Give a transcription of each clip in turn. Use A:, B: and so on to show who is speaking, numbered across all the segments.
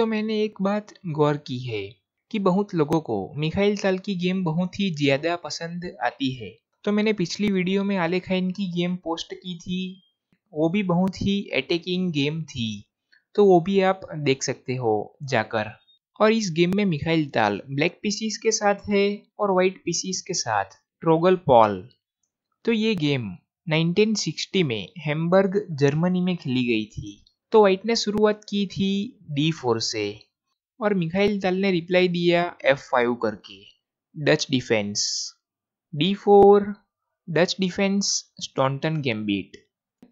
A: तो मैंने एक बात गौर की है कि बहुत लोगों को मिखाइल ताल की गेम बहुत ही ज़्यादा पसंद आती है तो मैंने पिछली वीडियो में आले खैन की गेम पोस्ट की थी वो भी बहुत ही अटैकिंग गेम थी तो वो भी आप देख सकते हो जाकर और इस गेम में मिखाइल ताल ब्लैक पीसीस के साथ है और वाइट पीसीस के साथ ट्रोगल पॉल तो ये गेम 1960 में हेम्बर्ग जर्मनी में खेली गई थी तो वाइट ने शुरुआत की थी डी फोर से और मिखाइल दल ने रिप्लाई दिया एफ फाइव करके Dutch defence D four Dutch defence Staunton gambit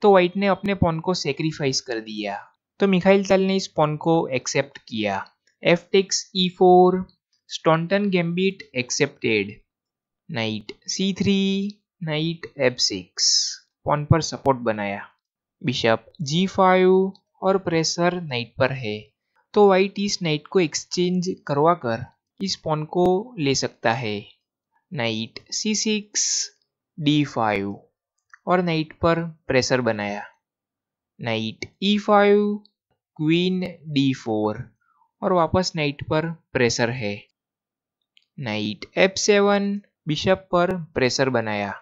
A: तो वाइट ने अपने पॉन को सेक्रीफाइस कर दिया तो मिखाइल तल ने इस पॉन को एक्सेप्ट किया F takes E four Staunton gambit accepted knight C three knight F six pawn पर सपोर्ट बनाया बिशप जी फाइव और प्रेशर नाइट पर है तो वाइट इस नाइट को एक्सचेंज करवा कर इस पॉन को ले सकता है knight C six D five और नाइट पर प्रेशर बनाया knight E five queen D four और वापस नाइट पर प्रेशर है नाइट एफ सेवन बिशप पर प्रेशर बनाया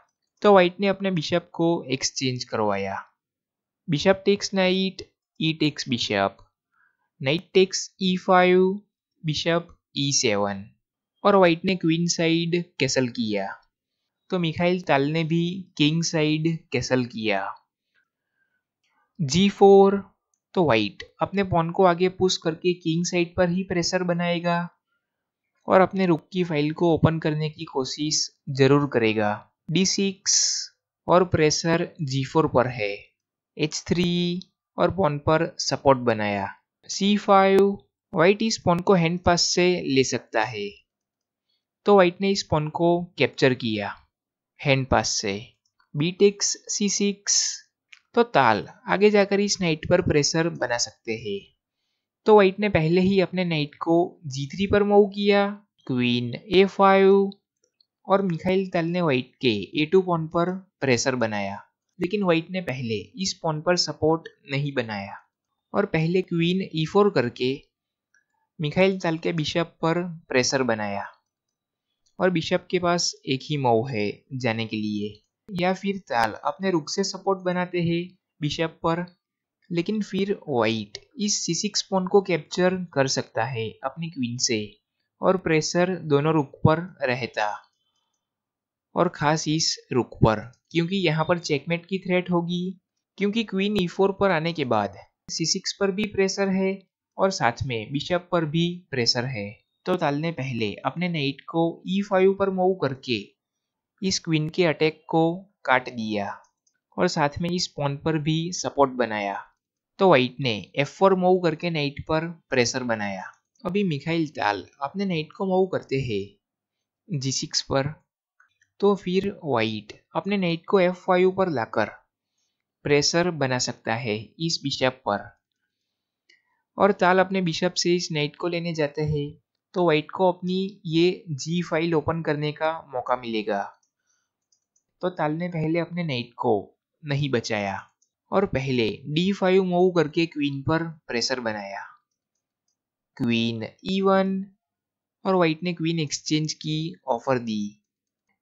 A: तो वाइट ने अपने बिशप को एक्सचेंज करवाया bishop takes knight e takes bishop knight takes e5 bishop e7 और व्हाइट ने क्वीन साइड कैसल किया तो मिखाइल ताल ने भी किंग साइड कैसल किया g4 तो वाइट अपने पॉन को आगे पुश करके किंग साइड पर ही प्रेशर बनाएगा और अपने रुक की फाइल को ओपन करने की कोशिश जरूर करेगा d6 और प्रेशर g4 पर है h3 और पॉन पर सपोर्ट बनाया C5 वाइट इस पॉन को हैंड पास से ले सकता है तो वाइट ने इस पॉन को कैप्चर किया हैंड पास से बी टेक्स सी सिक्स तो ताल आगे जाकर इस नाइट पर प्रेशर बना सकते हैं तो वाइट ने पहले ही अपने नाइट को जी थ्री पर मूव किया क्वीन ए फाइव और मिखाइल ताल ने वाइट के ए टू पॉन पर प्रेशर बनाया लेकिन वाइट ने पहले इस पॉन पर सपोर्ट नहीं बनाया और पहले क्वीन ई e फोर करके मिखाइल ताल के बिशप पर प्रेशर बनाया और बिशप के पास एक ही मऊ है जाने के लिए या फिर चाल अपने रुख से सपोर्ट बनाते हैं बिशप पर लेकिन फिर वाइट इस सी सिक्स पोन को कैप्चर कर सकता है अपनी क्वीन से और प्रेशर दोनों रुख पर रहता और खास इस रुक पर क्योंकि यहाँ पर चेकमेट की थ्रेट होगी क्योंकि क्वीन ई फोर पर आने के बाद सी सिक्स पर भी प्रेशर है और साथ में बिशप पर भी प्रेशर है तो ताल ने पहले अपने नाइट को ई e फाइव पर मूव करके इस क्वीन के अटैक को काट दिया और साथ में इस पॉन पर भी सपोर्ट बनाया तो वाइट ने एफ फोर मूव करके नाइट पर प्रेशर बनाया अभी मिखाइल ताल अपने नाइट को मूव करते हैं जी सिक्स पर तो फिर वाइट अपने नाइट को एफ वायु पर लाकर प्रेशर बना सकता है इस बिशप पर और ताल अपने बिशप से इस नाइट को लेने जाते हैं तो वाइट को अपनी ये जी फाइल ओपन करने का मौका मिलेगा तो ताल ने पहले अपने नाइट को नहीं बचाया और पहले डी फाइव मूव करके क्वीन पर प्रेशर बनाया क्वीन ई वन और वाइट ने क्वीन एक्सचेंज की ऑफर दी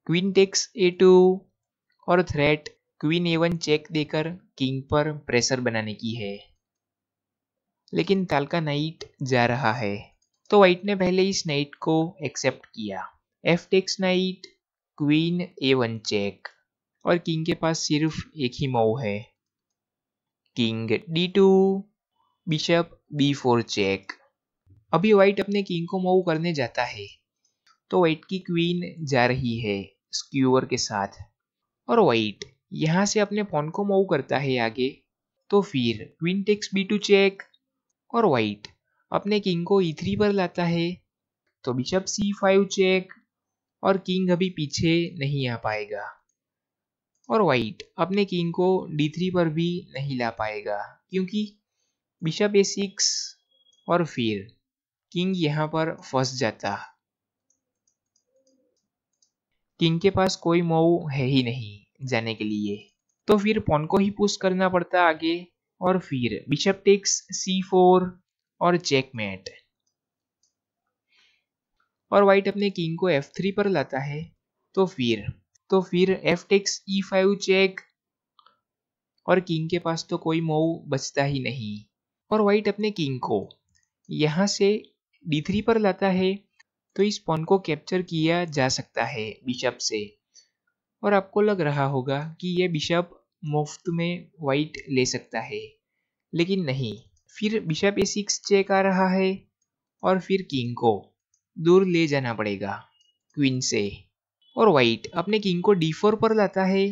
A: क्वीन टेक्स ए टू और threat queen A one check देकर किंग पर प्रेशर बनाने की है लेकिन तालका नाइट जा रहा है तो वाइट ने पहले इस नाइट को एक्सेप्ट किया F takes knight queen A one check और किंग के पास सिर्फ एक ही मऊ है king D two bishop B four check अभी वाइट अपने किंग को मऊ करने जाता है तो वाइट की क्वीन जा रही है स्क्यूअर के साथ और वाइट यहाँ से अपने पॉन को मूव करता है आगे तो फिर queen takes B two check और वाइट अपने किंग को ई e थ्री पर लाता है तो बिशप सी फाइव चेक और किंग अभी पीछे नहीं आ पाएगा और वाइट अपने किंग को डी थ्री पर भी नहीं ला पाएगा क्योंकि बिशप ए सिक्स और फिर किंग यहाँ पर फंस जाता किंग के पास कोई मऊ है ही नहीं जाने के लिए तो फिर पॉन को ही पुश करना पड़ता आगे और फिर बिशप टेक्स सी फोर और चेकमेट और वाइट अपने किंग को एफ थ्री पर लाता है तो फिर तो फिर F takes E e five check और किंग के पास तो कोई मऊ बचता ही नहीं और वाइट अपने किंग को यहाँ से डी थ्री पर लाता है तो इस पॉन को कैप्चर किया जा सकता है बिशप से और आपको लग रहा होगा कि यह बिशप मुफ्त में वाइट ले सकता है लेकिन नहीं फिर बिशप ए सिक्स चेक आ रहा है और फिर किंग को दूर ले जाना पड़ेगा क्वीन से और वाइट अपने किंग को डी फोर पर लाता है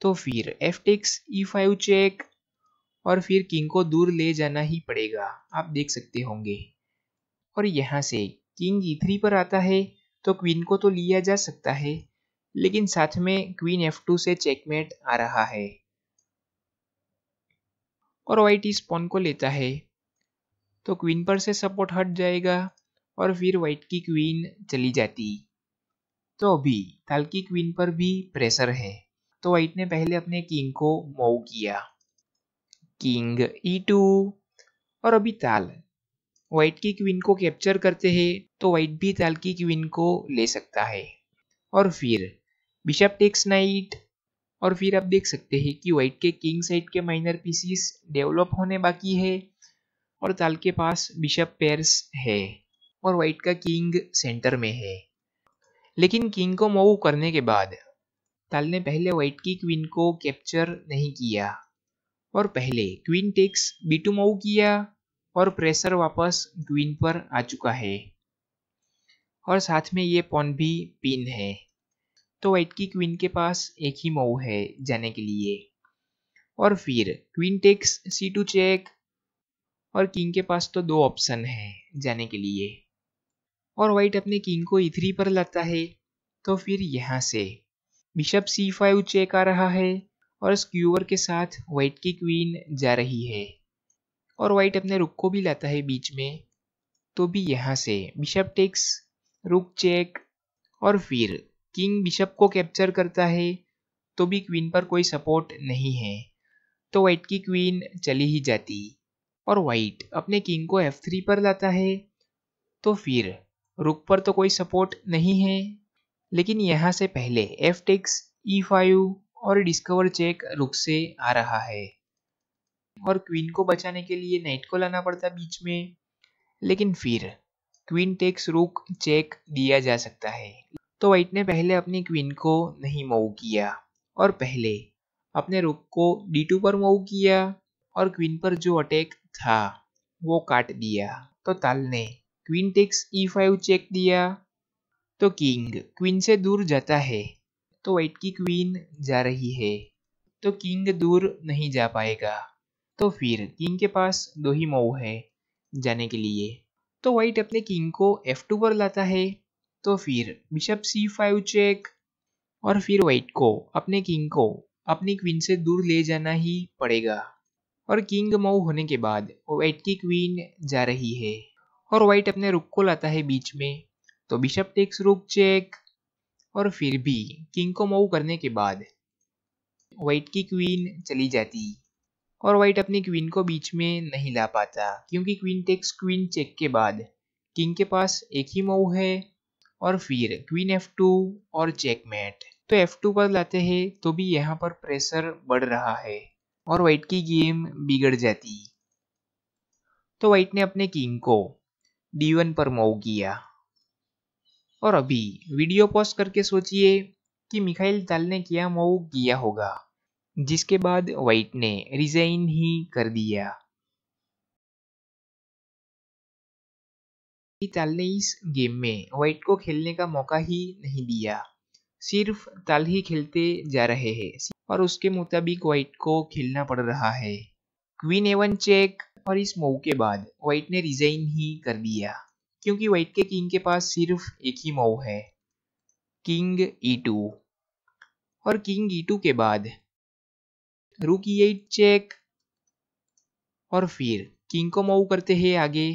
A: तो फिर F takes E five check और फिर किंग को दूर ले जाना ही पड़ेगा आप देख सकते होंगे और यहाँ से किंग ई e थ्री पर आता है तो क्वीन को तो लिया जा सकता है लेकिन साथ में क्वीन एफ टू से चेकमेट आ रहा है और वाइट इस पॉन को लेता है तो क्वीन पर से सपोर्ट हट जाएगा और फिर वाइट की क्वीन चली जाती तो अभी ताल की क्वीन पर भी प्रेशर है तो वाइट ने पहले अपने किंग को मऊ किया किंग ई टू और अभी ताल व्हाइट की क्वीन को कैप्चर करते हैं तो व्हाइट भी ताल की क्वीन को ले सकता है और फिर बिशप टेक्स नाइट और फिर आप देख सकते हैं कि व्हाइट के किंग साइड के माइनर पीसीस डेवलप होने बाकी है और ताल के पास बिशप पेयर्स है और व्हाइट का किंग सेंटर में है लेकिन किंग को मूव करने के बाद ताल ने पहले व्हाइट की क्वीन को कैप्चर नहीं किया और पहले queen takes B two move किया और प्रेशर वापस ग्वीन पर आ चुका है और साथ में ये पॉन भी पिन है तो वाइट की क्वीन के पास एक ही मऊ है जाने के लिए और फिर queen takes C two check और किंग के पास तो दो ऑप्शन है जाने के लिए और वाइट अपने किंग को इथरी e पर लाता है तो फिर यहाँ से बिशप सी फाइव चेक आ रहा है और स्क्यूअर के साथ वाइट की क्वीन जा रही है और वाइट अपने रुक को भी लाता है बीच में तो भी यहाँ से बिशप टेक्स रुक चेक और फिर किंग बिशप को कैप्चर करता है तो भी क्वीन पर कोई सपोर्ट नहीं है तो वाइट की क्वीन चली ही जाती और वाइट अपने किंग को एफ थ्री पर लाता है तो फिर रुक पर तो कोई सपोर्ट नहीं है लेकिन यहाँ से पहले एफ टेक्स ई फाइव और डिस्कवर चेक रुक से आ रहा है और क्वीन को बचाने के लिए नाइट को लाना पड़ता बीच में लेकिन फिर क्वीन टेक्स रुक चेक दिया जा सकता है तो वाइट ने पहले अपनी क्वीन को नहीं मऊ किया और पहले अपने रुक को डी टू पर मऊ किया और क्वीन पर जो अटैक था वो काट दिया तो ताल ने queen takes E five check दिया तो किंग क्वीन से दूर जाता है तो वाइट की क्वीन जा रही है तो किंग दूर नहीं जा पाएगा तो फिर किंग के पास दो ही मऊ है जाने के लिए तो वाइट अपने किंग को एफ टू पर लाता है तो फिर बिशप सी फाइव चेक और फिर वाइट को अपने किंग को अपनी क्वीन से दूर ले जाना ही पड़ेगा और किंग मऊ होने के बाद वाइट की क्वीन जा रही है और वाइट अपने रुक को लाता है बीच में तो बिशप टेक्स रुक चेक और फिर भी किंग को मऊ करने के बाद वाइट की क्वीन चली जाती और वाइट अपनी क्वीन को बीच में नहीं ला पाता क्योंकि क्वीन टेक्स क्वीन चेक के बाद किंग के पास एक ही मऊ है और फिर क्वीन एफ टू और चेकमेट तो एफ टू पर लाते हैं तो भी यहाँ पर प्रेशर बढ़ रहा है और वाइट की गेम बिगड़ जाती तो वाइट ने अपने किंग को डी वन पर मऊ किया और अभी वीडियो पॉज करके सोचिए कि मिखाइल ताल ने क्या मऊ किया होगा जिसके बाद वाइट ने रिजाइन ही कर दिया ताल ने इस गेम में वाइट को खेलने का मौका ही नहीं दिया सिर्फ ताल ही खेलते जा रहे हैं और उसके मुताबिक वाइट को खेलना पड़ रहा है क्वीन एवन चेक और इस मूव के बाद वाइट ने रिजाइन ही कर दिया क्योंकि वाइट के किंग के पास सिर्फ एक ही मूव है किंग ई टू और किंग ई टू के बाद रुक ये चेक और फिर किंग को मऊ करते हैं आगे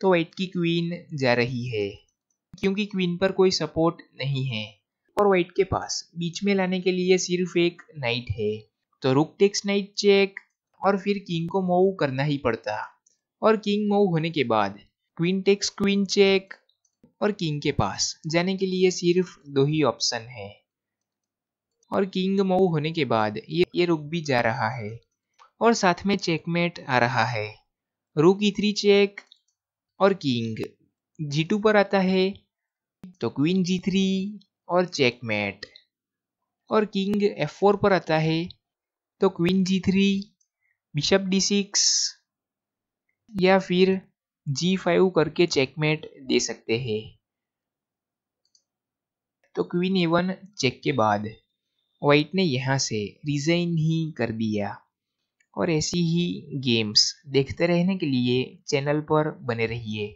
A: तो वाइट की क्वीन जा रही है क्योंकि क्वीन पर कोई सपोर्ट नहीं है और वाइट के पास बीच में लाने के लिए सिर्फ एक नाइट है तो रुक टेक्स नाइट चेक और फिर किंग को मऊ करना ही पड़ता और किंग मऊ होने के बाद क्वीन टेक्स क्वीन चेक और किंग के पास जाने के लिए सिर्फ दो ही ऑप्शन है और किंग मऊ होने के बाद ये ये रुक भी जा रहा है और साथ में चेकमेट आ रहा है रुक ई थ्री चेक और किंग जी टू पर आता है तो क्वीन जी थ्री और चेकमेट और किंग एफ फोर पर आता है तो queen G three bishop D six या फिर जी फाइव करके चेकमेट दे सकते हैं तो क्वीन ए वन चेक के बाद वाइट ने यहाँ से रिज़ाइन ही कर दिया और ऐसी ही गेम्स देखते रहने के लिए चैनल पर बने रहिए